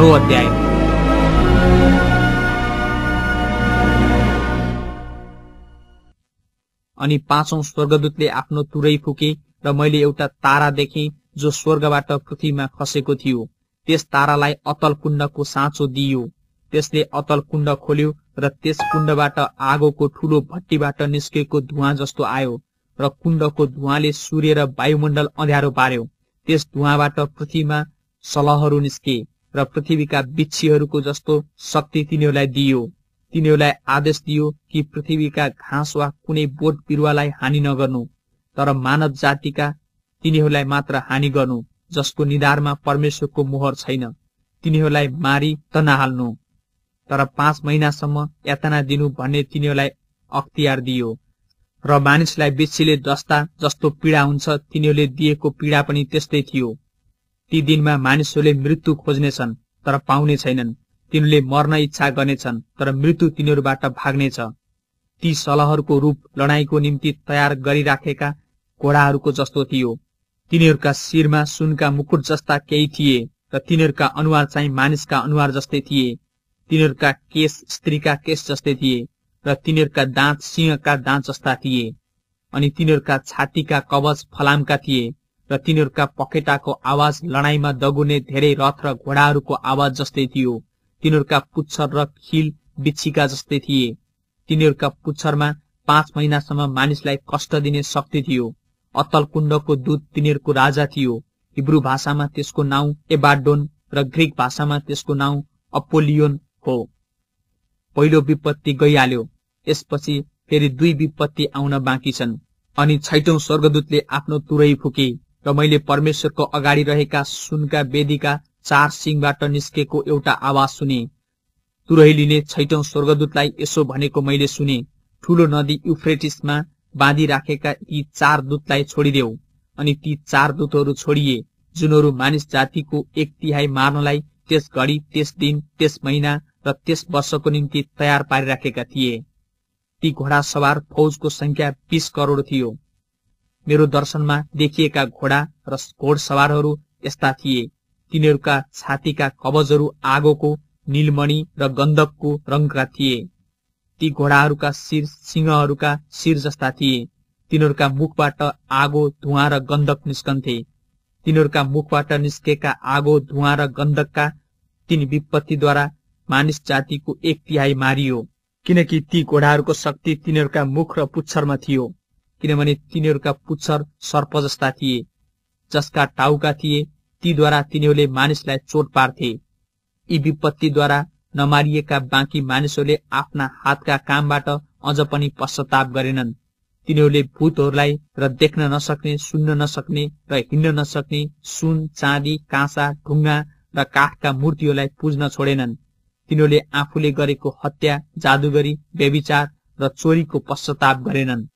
बाह्रौँ अध्याय अनि पाँचौं स्वर्गदूतले आफ्नो तुरै फुके र मैले एउटा तारा देखे जो स्वर्गबाट पृथ्वीमा खसेको थियो त्यस तारालाई अतल कुण्डको साँचो दियो त्यसले अतल कुण्ड खोल्यो र त्यस कुण्डबाट आगोको ठूलो भट्टीबाट निस्केको धुवा जस्तो आयो र कुण्डको धुवाले सूर्य र वायुमण्डल अँध्यारो पार्यो त्यस धुवाबाट पृथ्वीमा सलहहरू निस्के र पृथ्वीका बिच्छीहरूको जस्तो शक्ति तिनीहरूलाई दियो तिनीहरूलाई आदेश दियो कि पृथ्वीका घाँस वा कुनै बोट बिरुवालाई हानि नगर्नु तर मानव जातिका तिनीहरूलाई मात्र हानि गर्नु जसको निधारमा परमेश्वरको मोहर छैन तिनीहरूलाई मारी त नहाल्नु तर पाँच महिनासम्म यातना दिनु भन्ने तिनीहरूलाई अख्तियार दियो र मानिसलाई बिच्छीले जस्ता जस्तो पीड़ा हुन्छ तिनीहरूले दिएको पीड़ा पनि त्यस्तै थियो ती दिनमा मानिसहरूले मृत्यु खोज्नेछन् तर पाउने छैनन् तिनीहरूले मर्न इच्छा गर्नेछन् तर मृत्यु तिनीहरूबाट भाग्नेछ ती सलहहरूको रूप लडाईँको निम्ति तयार गरिराखेका घोडाहरूको जस्तो थियो तिनीहरूका शिरमा सुनका मुकुट जस्ता केही थिए र तिनीहरूका अनुहार चाहिँ मानिसका अनुहार जस्तै थिए तिनीहरूका केस स्त्रीका केस जस्तै थिए र तिनीहरूका दाँत सिंहका दाँत जस्ता थिए अनि तिनीहरूका छातीका कवच फलामका थिए र तिनीहरूका पखेटाको आवाज लडाईँमा दगुने धेरै रथ र घोडाहरूको आवाज जस्तै थियो तिनीहरूका पुच्छर र खिल बिच्छिका जस्तै थिए तिनीहरूका पुच्छरमा पाँच महिनासम्म मानिसलाई कष्ट दिने शक्ति थियो अत्तल कुण्डको दूत तिनीहरूको राजा थियो हिब्रू भाषामा त्यसको नाउँ एबाडोन र ग्रिक भाषामा त्यसको नाउँ अपोलियोन हो पहिलो विपत्ति गइहाल्यो यसपछि फेरि दुई विपत्ति आउन बाँकी छन् अनि छैटौं स्वर्गदूतले आफ्नो तुरै फुके र मैले परमेश्वरको अगाडि रहेका सुनका वेदीका चार सिंहबाट निस्केको एउटा आवाज सुने तुरैलीले छैटौं स्वर्गदूतलाई यसो भनेको मैले सुने ठूलो नदी युफ्रेटिसमा बाँधि राखेका यी चार दूतलाई छोडिदेऊ अनि ती चार दूतहरू छोडिए जुनहरू मानिस जातिको एक तिहाई मार्नलाई त्यस घडी त्यस दिन त्यस महिना र त्यस वर्षको निम्ति तयार पारिराखेका थिए ती घोडा सवार फौजको संख्या बीस करोड थियो मेरो दर्शनमा देखिएका घोडा र घोडसवारहरू यस्ता थिए तिनीहरूका छातीका कवजहरू आगोको निलमणि र गन्धकको रङका थिए ती घोडाहरूका शिर सिंहहरूका शिर जस्ता थिए तिनीहरूका मुखबाट आगो धुवा र गन्धक निस्कन्थे तिनीहरूका मुखबाट निस्केका आगो धुवा र गन्धकका तीन विपत्तिद्वारा मानिस जातिको एक तिहाई मारियो किनकि ती घोडाहरूको शक्ति तिनीहरूका मुख र पुच्छरमा थियो किनभने तिनीहरूका पुच्छर सर्प जस्ता थिए जसका टाउका थिए तीद्वारा तिनीहरूले मानिसलाई चोट पार्थे यी विपत्तिद्वारा नमारिएका बाँकी मानिसहरूले आफ्ना हातका कामबाट अझ पनि पश्चाताप गरेनन् तिनीहरूले भूतहरूलाई र देख्न नसक्ने सुन्न नसक्ने र हिँड्न नसक्ने सुन चाँदी काँसा ढुङ्गा र काठका मूर्तिहरूलाई पुज्न छोडेनन् तिनीहरूले आफूले गरेको हत्या जादुगरी व्यविचार र चोरीको पश्चाताप गरेनन्